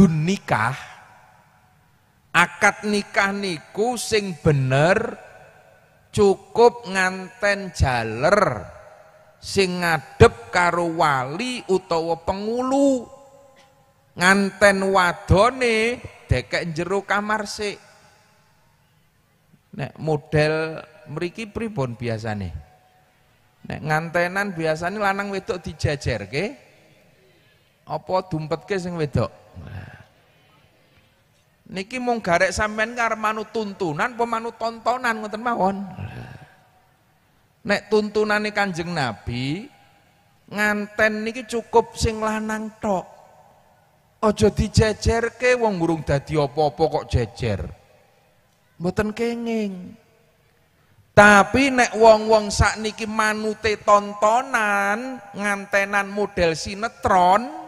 Dun nikah akad nikah niku sing bener cukup nganten jaler sing ngadep karo wali utawa pengulu nganten wadone dekek jero kamar sik nek model mriki pripun biasane nek ngantenan biasane lanang wedok opo apa ke sing wedok Niki mung garek sampean ngar manut tuntunan apa manut tontonan ngoten mawon. Nek tuntunane Kanjeng Nabi nganten niki cukup sing lanang tok. Aja dijejerke wong gurung dadi apa-apa kok jejer. Mboten kenging. Tapi nek wong-wong sak niki manute tontonan, ngantenan model sinetron,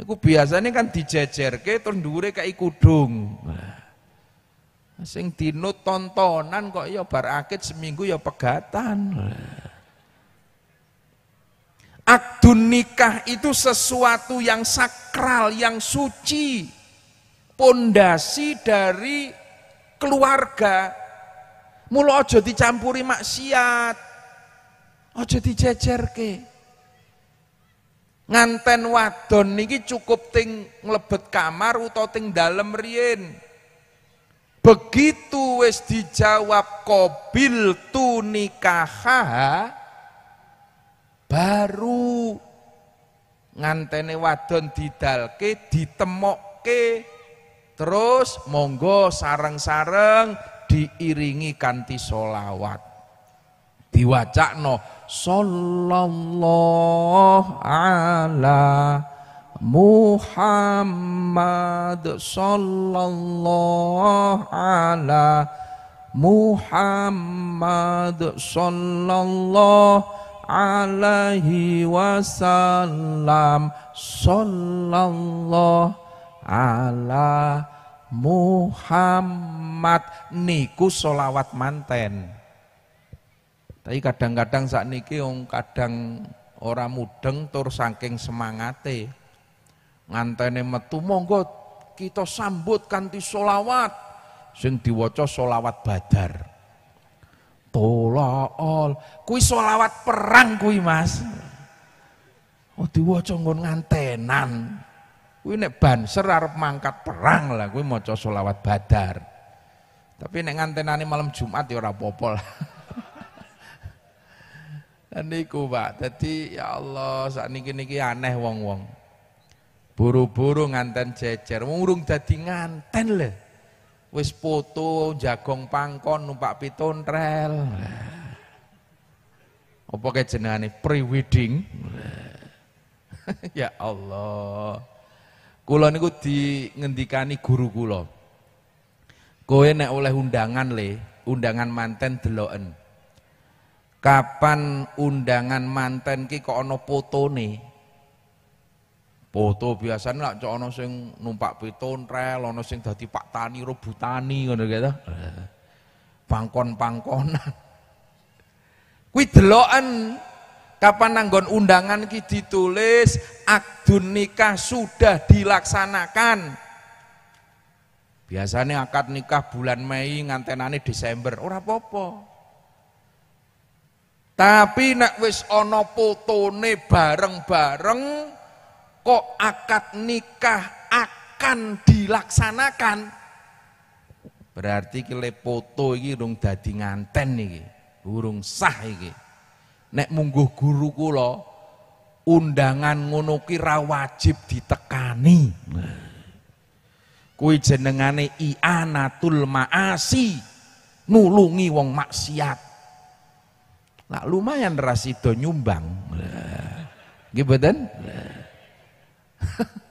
Iku biasanya kan dijejerke terus ndure kayak kudung. Sing dinut tontonan kok ya bar akit seminggu ya pegatan. Akdun nikah itu sesuatu yang sakral, yang suci. Pondasi dari keluarga. Mula aja dicampuri maksiat. Aja ke. Nganten wadon niki cukup ting nglebet kamar utawa ting dalem Begitu wis dijawab kobil tu nikaha baru ngantene wadon didalke ditemokke terus monggo sareng-sareng diiringi kanti solawat diwacakno sallallahu ala Muhammad sallallahu ala Muhammad sallallahu alaihi wasallam sallallahu ala Muhammad niku solawat manten tapi kadang-kadang saat niki wong kadang ora mudeng tur saking semangate. Ngantene metu monggo kita sambut kanthi solawat sing diwaca solawat badar. Tolaol, kuwi solawat perang kuwi Mas. Oh diwaca nggon ngantenan. Kuwi nek banser arep mangkat perang lah kuwi maca solawat badar. Tapi nek ngantenane malam Jumat ya ora apa-apa lah. niku Pak. Dadi ya Allah sakniki niki aneh wong-wong. Buru-buru nganten jejer, murung dadi nganten Wis foto jagong pangkon numpak piton rel. Apa kejenengane pre-wedding? ya Allah. Kula niku ngendikani guru kula. Kowe nek oleh undangan le, undangan manten deloken. Kapan undangan manten ki kok foto nih? Foto biasanya lah cok ana numpak piton rel, ana sing dadi Pak Tani rebutani ngono gitu. Pangkon-pangkonan. kui deloan kapan nanggon undangan ki ditulis akdun nikah sudah dilaksanakan. Biasanya akad nikah bulan Mei ngantenane Desember. Ora apa-apa. Tapi nek wis ana fotone bareng-bareng kok akad nikah akan dilaksanakan. Berarti kile foto iki urung dadi nganten iki, urung sah iki. Nek mungguh guru kula undangan ngono ki ra wajib ditekani. Kuwi jenengane i'anatul ma'asi, nulungi wong maksiat. Nah, lumayan Rasito nyumbang. Gitu kan?